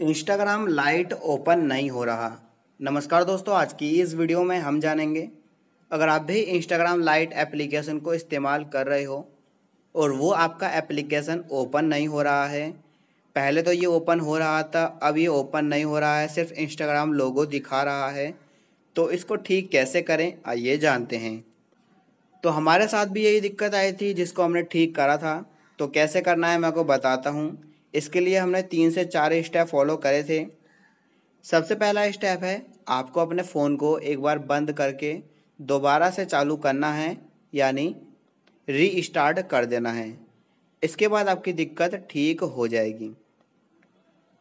Instagram light open नहीं हो रहा नमस्कार दोस्तों आज की इस वीडियो में हम जानेंगे अगर आप भी इंस्टाग्राम लाइट एप्लीकेशन को इस्तेमाल कर रहे हो और वो आपका एप्लीकेशन ओपन नहीं हो रहा है पहले तो ये ओपन हो रहा था अब ये ओपन नहीं हो रहा है सिर्फ इंस्टाग्राम लोगो दिखा रहा है तो इसको ठीक कैसे करें आइए जानते हैं तो हमारे साथ भी यही दिक्कत आई थी जिसको हमने ठीक करा था तो कैसे करना है मैं आपको बताता हूँ इसके लिए हमने तीन से चार स्टेप फॉलो करे थे सबसे पहला स्टेप है आपको अपने फ़ोन को एक बार बंद करके दोबारा से चालू करना है यानी री स्टार्ट कर देना है इसके बाद आपकी दिक्कत ठीक हो जाएगी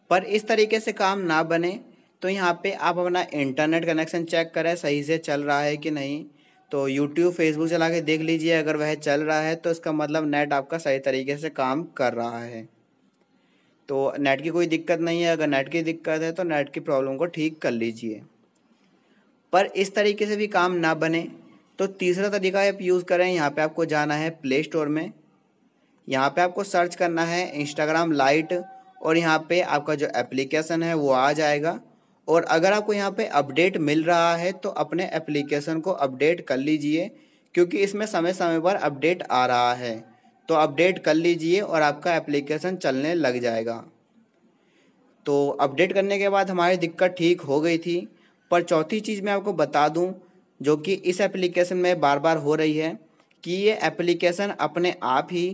पर इस तरीके से काम ना बने तो यहाँ पे आप अपना इंटरनेट कनेक्शन चेक करें सही से चल रहा है कि नहीं तो यूट्यूब फेसबुक चला के देख लीजिए अगर वह चल रहा है तो इसका मतलब नेट आपका सही तरीके से काम कर रहा है तो नेट की कोई दिक्कत नहीं है अगर नेट की दिक्कत है तो नेट की प्रॉब्लम को ठीक कर लीजिए पर इस तरीके से भी काम ना बने तो तीसरा तरीका आप यूज़ करें यहाँ पे आपको जाना है प्ले स्टोर में यहाँ पे आपको सर्च करना है इंस्टाग्राम लाइट और यहाँ पे आपका जो एप्लीकेशन है वो आ जाएगा और अगर आपको यहाँ पे अपडेट मिल रहा है तो अपने एप्लीकेशन को अपडेट कर लीजिए क्योंकि इसमें समय समय पर अपडेट आ रहा है तो अपडेट कर लीजिए और आपका एप्लीकेशन चलने लग जाएगा तो अपडेट करने के बाद हमारी दिक्कत ठीक हो गई थी पर चौथी चीज़ मैं आपको बता दूं जो कि इस एप्लीकेशन में बार बार हो रही है कि ये एप्लीकेशन अपने आप ही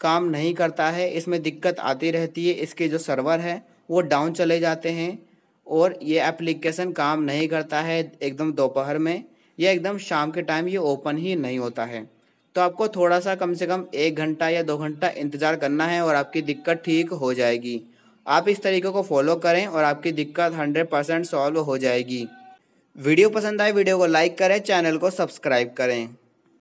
काम नहीं करता है इसमें दिक्कत आती रहती है इसके जो सर्वर है वो डाउन चले जाते हैं और ये एप्लीकेशन काम नहीं करता है एकदम दोपहर में या एकदम शाम के टाइम ये ओपन ही नहीं होता है तो आपको थोड़ा सा कम से कम एक घंटा या दो घंटा इंतज़ार करना है और आपकी दिक्कत ठीक हो जाएगी आप इस तरीके को फॉलो करें और आपकी दिक्कत हंड्रेड परसेंट सॉल्व हो जाएगी वीडियो पसंद आए वीडियो को लाइक करें चैनल को सब्सक्राइब करें